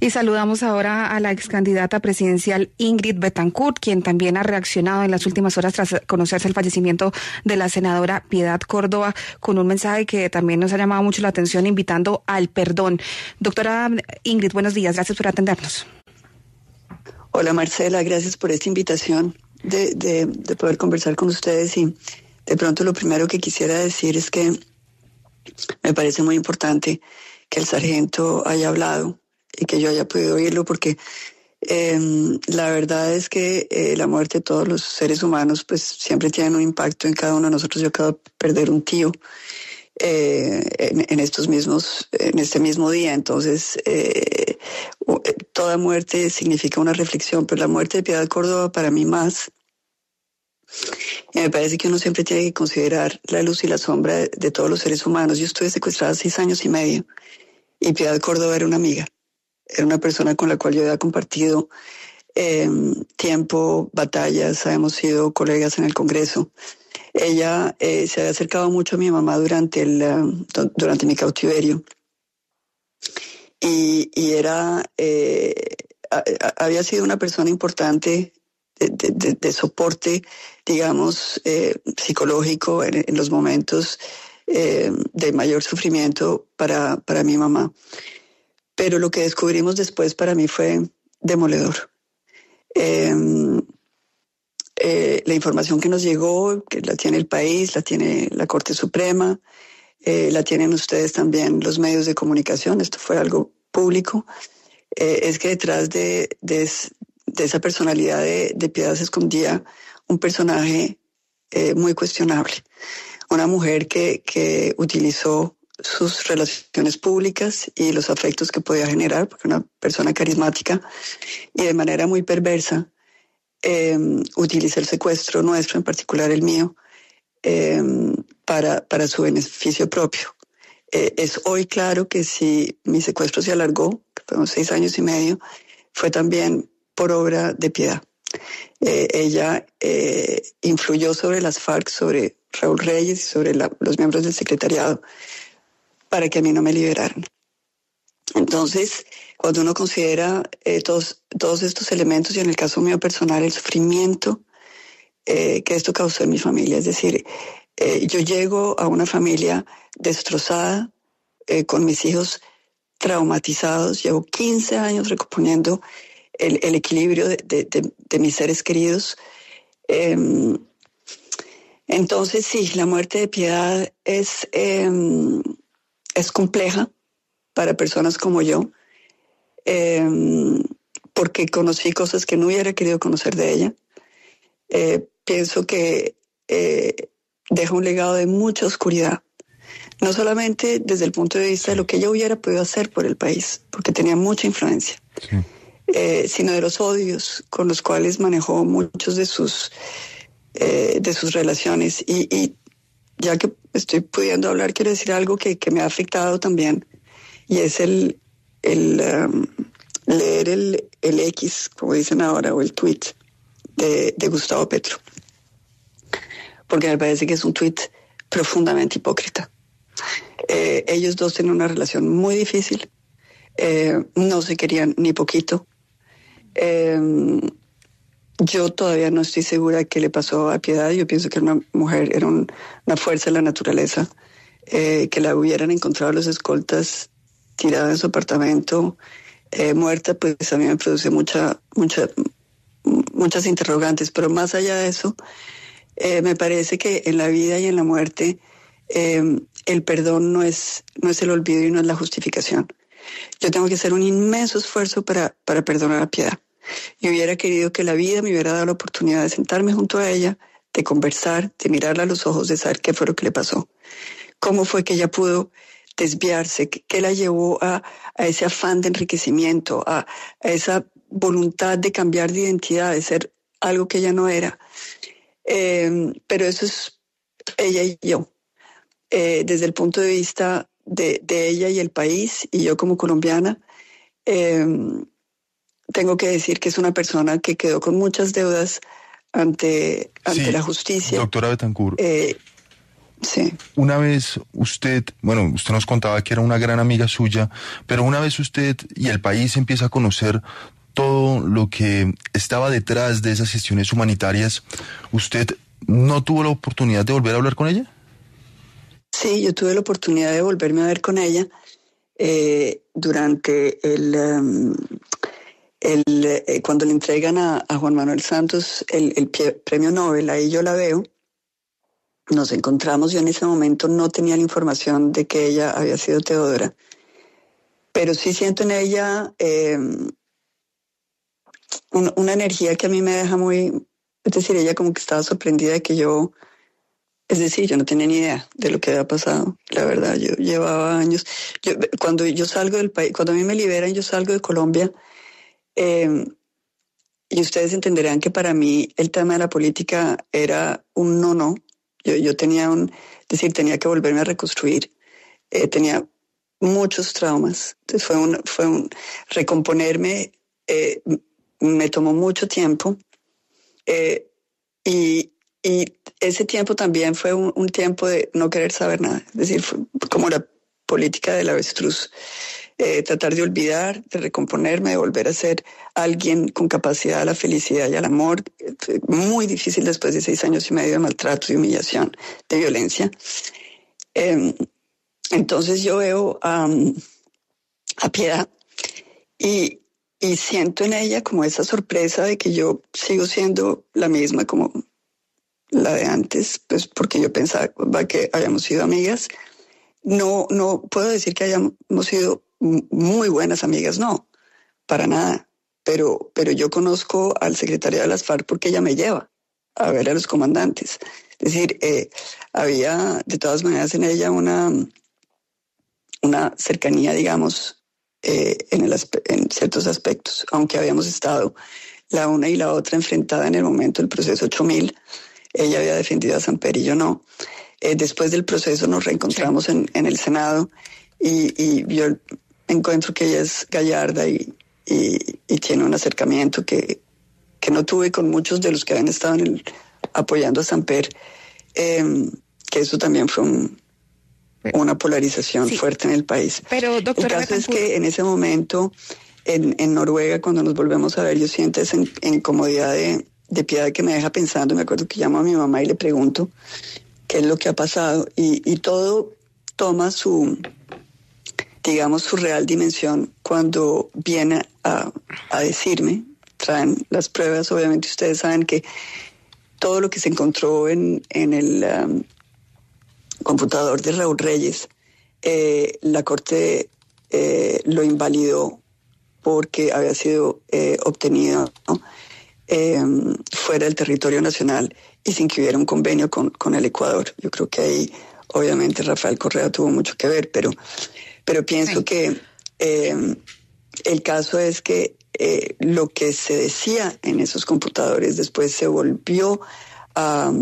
Y saludamos ahora a la ex candidata presidencial Ingrid Betancourt, quien también ha reaccionado en las últimas horas tras conocerse el fallecimiento de la senadora Piedad Córdoba, con un mensaje que también nos ha llamado mucho la atención, invitando al perdón. Doctora Ingrid, buenos días, gracias por atendernos. Hola Marcela, gracias por esta invitación de, de poder conversar con ustedes y de pronto lo primero que quisiera decir es que me parece muy importante que el sargento haya hablado y que yo haya podido oírlo, porque em, la verdad es que eh, la muerte de todos los seres humanos pues siempre tiene un impacto en cada uno de nosotros. Yo acabo de perder un tío eh, en, estos mismos, en este mismo día. Entonces, eh, toda muerte significa una reflexión, pero la muerte de Piedad Córdoba para mí más. me parece que uno siempre tiene que considerar la luz y la sombra de, de todos los seres humanos. Yo estuve secuestrada seis años y medio y Piedad Córdoba era una amiga, era una persona con la cual yo había compartido em, tiempo, batallas, hemos sido colegas en el Congreso. Ella eh, se había acercado mucho a mi mamá durante, el, em, durante mi cautiverio. Y, era, eh, había sido una persona importante de, soporte, digamos, eh, psicológico en, en los momentos eh, de mayor sufrimiento para, mi mamá. Pero lo que descubrimos después para mí fue demoledor. Em, eh, la información que nos llegó, que la tiene el país, la tiene la Corte Suprema, eh, la tienen ustedes también los medios de comunicación, esto fue algo público, es que detrás de, esa personalidad de, de, Piedad se escondía un personaje muy cuestionable una mujer que, utilizó sus relaciones públicas y los afectos que podía generar, porque una persona carismática y de manera muy perversa eh, utiliza el secuestro nuestro, en particular el mío, em, para, su beneficio propio. Eh, es hoy claro que si mi secuestro se alargó, que fueron seis años y medio, fue también por obra de piedad. Eh, ella eh, influyó sobre las FARC, sobre Raúl Reyes y sobre la, los miembros del secretariado para que a mí no me liberaran. Entonces, cuando uno considera eh, todos, todos, estos elementos y en el caso mío personal, el sufrimiento eh, que esto causó en mi familia, es decir, eh, yo llego a una familia destrozada, eh, con mis hijos traumatizados, llevo 15 años recomponiendo el, el equilibrio de, de, de, de, mis seres queridos. Em, entonces sí, la muerte de piedad es, em, es compleja para personas como yo, em, porque conocí cosas que no hubiera querido conocer de ella. Eh, pienso que eh, deja un legado de mucha oscuridad, no solamente desde el punto de vista de lo que ella hubiera podido hacer por el país, porque tenía mucha influencia. Eh, sino de los odios con los cuales manejó muchos de sus eh, de sus relaciones. Y, ya que estoy pudiendo hablar, quiero decir algo que, me ha afectado también, y es el, el um, leer el, el, X, como dicen ahora, o el tweet de, de Gustavo Petro, porque me parece que es un tweet profundamente hipócrita. Eh, ellos dos tienen una relación muy difícil, eh, no se querían ni poquito. Yo todavía no estoy segura qué le pasó a Piedad. Yo pienso que era una mujer, era una fuerza de la naturaleza. Eh, que la hubieran encontrado los escoltas tirada en su apartamento, eh, muerta, pues a mí me produce mucha, mucha, muchas interrogantes. Pero más allá de eso, eh, me parece que en la vida y en la muerte em, el perdón no es, no es el olvido y no es la justificación. Yo tengo que hacer un inmenso esfuerzo para, para perdonar a Piedad y hubiera querido que la vida me hubiera dado la oportunidad de sentarme junto a ella, de conversar, de mirarla a los ojos, de saber qué fue lo que le pasó, cómo fue que ella pudo desviarse, qué, la llevó a, ese afán de enriquecimiento, a, esa voluntad de cambiar de identidad, de ser algo que ella no era. Em, pero eso es ella y yo, eh, desde el punto de vista de, de, ella y el país, y yo como colombiana, eh, tengo que decir que es una persona que quedó con muchas deudas ante, ante la justicia. Doctora Betancourt. Eh, sí. Una vez usted, bueno, usted nos contaba que era una gran amiga suya, pero una vez usted y el país empieza a conocer todo lo que estaba detrás de esas gestiones humanitarias, ¿usted no tuvo la oportunidad de volver a hablar con ella? Sí, yo tuve la oportunidad de volverme a ver con ella eh, durante el, em, eh, cuando le entregan a, Juan Manuel Santos el, premio Nobel, ahí yo la veo, nos encontramos, yo en ese momento no tenía la información de que ella había sido Teodora, pero sí siento en ella em, una energía que a mí me deja muy, es decir, ella como que estaba sorprendida de que yo, es decir, yo no tenía ni idea de lo que había pasado, la verdad, yo llevaba años, cuando yo salgo del país, cuando a mí me liberan, yo salgo de Colombia Em, y ustedes entenderán que para mí el tema de la política era un no, no. Yo, yo tenía un, decir, tenía que volverme a reconstruir. Eh, tenía muchos traumas. Entonces fue un, fue un recomponerme, eh, me tomó mucho tiempo. Eh, y, y, ese tiempo también fue un, tiempo de no querer saber nada. Es decir, como la política del avestruz. Eh, tratar de olvidar, de recomponerme, de volver a ser alguien con capacidad a la felicidad y al amor. Eh, muy difícil después de seis años y medio de maltrato y humillación, de violencia. Em, entonces yo veo a Piedad y, siento en ella como esa sorpresa de que yo sigo siendo la misma como la de antes, pues porque yo pensaba que habíamos sido amigas. No, no puedo decir que hayamos sido muy buenas amigas, no, para nada. Pero, pero yo conozco al secretario de las FARC porque ella me lleva a ver a los comandantes. Es decir, eh, había de todas maneras en ella una, una cercanía, digamos, eh, en, el en ciertos aspectos, aunque habíamos estado la una y la otra enfrentada en el momento del proceso 8000. Ella había defendido a Samper y yo no. Eh, después del proceso nos reencontramos en, en, el Senado y, y yo encuentro que ella es gallarda y, tiene un acercamiento que, no tuve con muchos de los que habían estado apoyando a Samper, em, que eso también fue una polarización fuerte en el país. Pero, doctora, el caso es que en ese momento, en, Noruega, cuando nos volvemos a ver, yo siento esa incomodidad de, piedad que me deja pensando. Me acuerdo que llamo a mi mamá y le pregunto qué es lo que ha pasado. y todo toma su, digamos, su real dimensión cuando viene a, decirme, traen las pruebas, obviamente ustedes saben que todo lo que se encontró en, el um, computador de Raúl Reyes, eh, la Corte eh, lo invalidó porque había sido eh, obtenido em, fuera del territorio nacional y sin que hubiera un convenio con el Ecuador. Yo creo que ahí, obviamente, Rafael Correa tuvo mucho que ver, pero pero pienso que eh, el caso es que eh, lo que se decía en esos computadores después se volvió a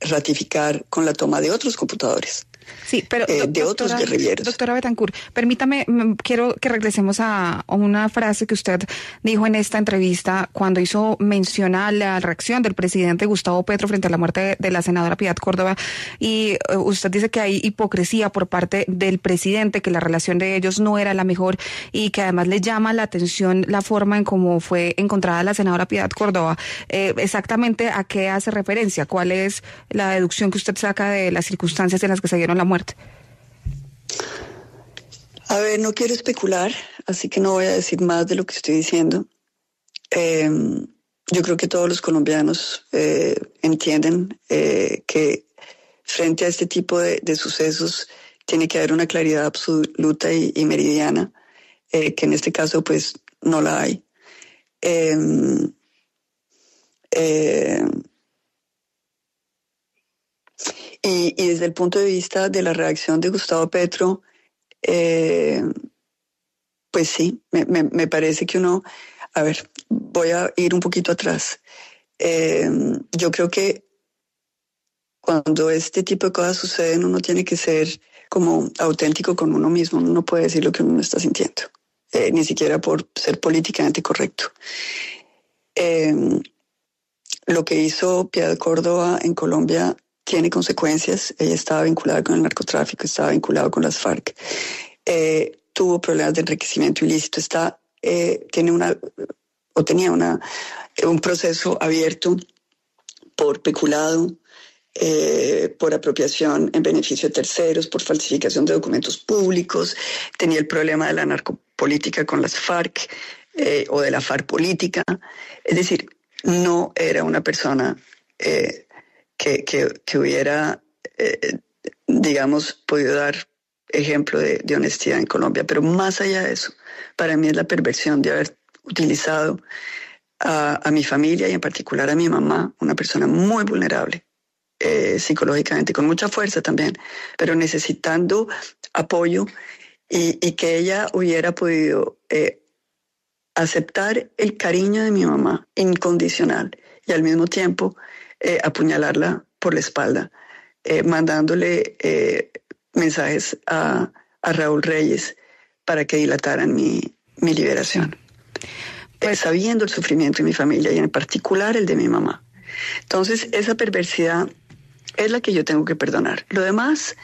ratificar con la toma de otros computadores. Sí, pero eh, doctora, de otros guerrilleros. Betancourt, permítame, mm, quiero que regresemos a una frase que usted dijo en esta entrevista cuando hizo mención a la reacción del presidente Gustavo Petro frente a la muerte de la senadora Piedad Córdoba y eh, usted dice que hay hipocresía por parte del presidente, que la relación de ellos no era la mejor y que además le llama la atención la forma en cómo fue encontrada la senadora Piedad Córdoba. Eh, exactamente a qué hace referencia, cuál es la deducción que usted saca de las circunstancias en las que se dieron la muerte? A ver, no quiero especular, así que no voy a decir más de lo que estoy diciendo. Em, yo creo que todos los colombianos eh, entienden eh, que frente a este tipo de, sucesos tiene que haber una claridad absoluta y, y meridiana, eh, que en este caso pues no la hay. Em, y, desde el punto de vista de la reacción de Gustavo Petro, eh, pues sí, me, parece que uno, a ver, voy a ir un poquito atrás. Eh, yo creo que cuando este tipo de cosas suceden, uno tiene que ser como auténtico con uno mismo, uno no puede decir lo que uno está sintiendo, eh, ni siquiera por ser políticamente correcto. lo que hizo Piedad Córdoba en Colombia tiene consecuencias. Ella estaba vinculada con el narcotráfico, estaba vinculada con las FARC, eh, tuvo problemas de enriquecimiento ilícito, está, eh, tiene una, o tenía una, un proceso abierto por peculado, eh, por apropiación en beneficio de terceros, por falsificación de documentos públicos, tenía el problema de la narcopolítica con las FARC o de la FARC política. Es decir, no era una persona que, hubiera, eh, digamos, podido dar ejemplo de, honestidad en Colombia. Pero más allá de eso, para mí es la perversión de haber utilizado a, mi familia y en particular a mi mamá, una persona muy vulnerable eh, psicológicamente, con mucha fuerza también, pero necesitando apoyo y, que ella hubiera podido eh, aceptar el cariño de mi mamá incondicional y al mismo tiempo eh, apuñalarla por la espalda, eh, mandándole eh, mensajes a, Raúl Reyes para que dilataran mi, liberación, pues, sabiendo el sufrimiento de mi familia y en particular el de mi mamá. Entonces, esa perversidad es la que yo tengo que perdonar. Lo demás,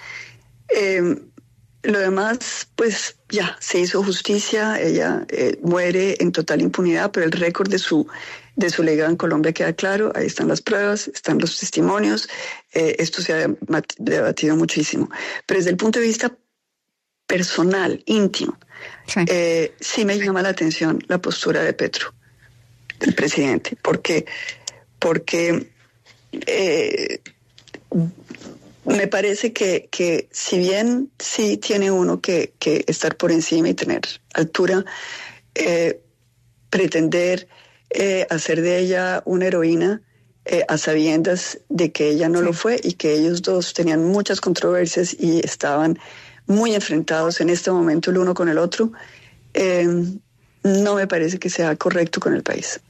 em, lo demás, pues ya, se hizo justicia, ella muere en total impunidad, pero el récord de su de su legado en Colombia queda claro, ahí están las pruebas, están los testimonios, eh, esto se ha debatido muchísimo. Pero desde el punto de vista personal, íntimo, sí, eh, me llama la atención la postura de Petro, del presidente, porque, eh, me parece que, si bien sí tiene uno que, estar por encima y tener altura, pretender eh, hacer de ella una heroína eh, a sabiendas de que ella no lo fue y que ellos dos tenían muchas controversias y estaban muy enfrentados en este momento el uno con el otro, em, no me parece que sea correcto con el país.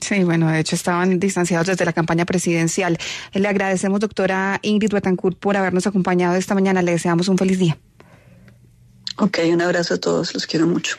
Sí, bueno, de hecho estaban distanciados desde la campaña presidencial. Le agradecemos, doctora Ingrid Betancourt, por habernos acompañado esta mañana. Le deseamos un feliz día. Ok, un abrazo a todos, los quiero mucho.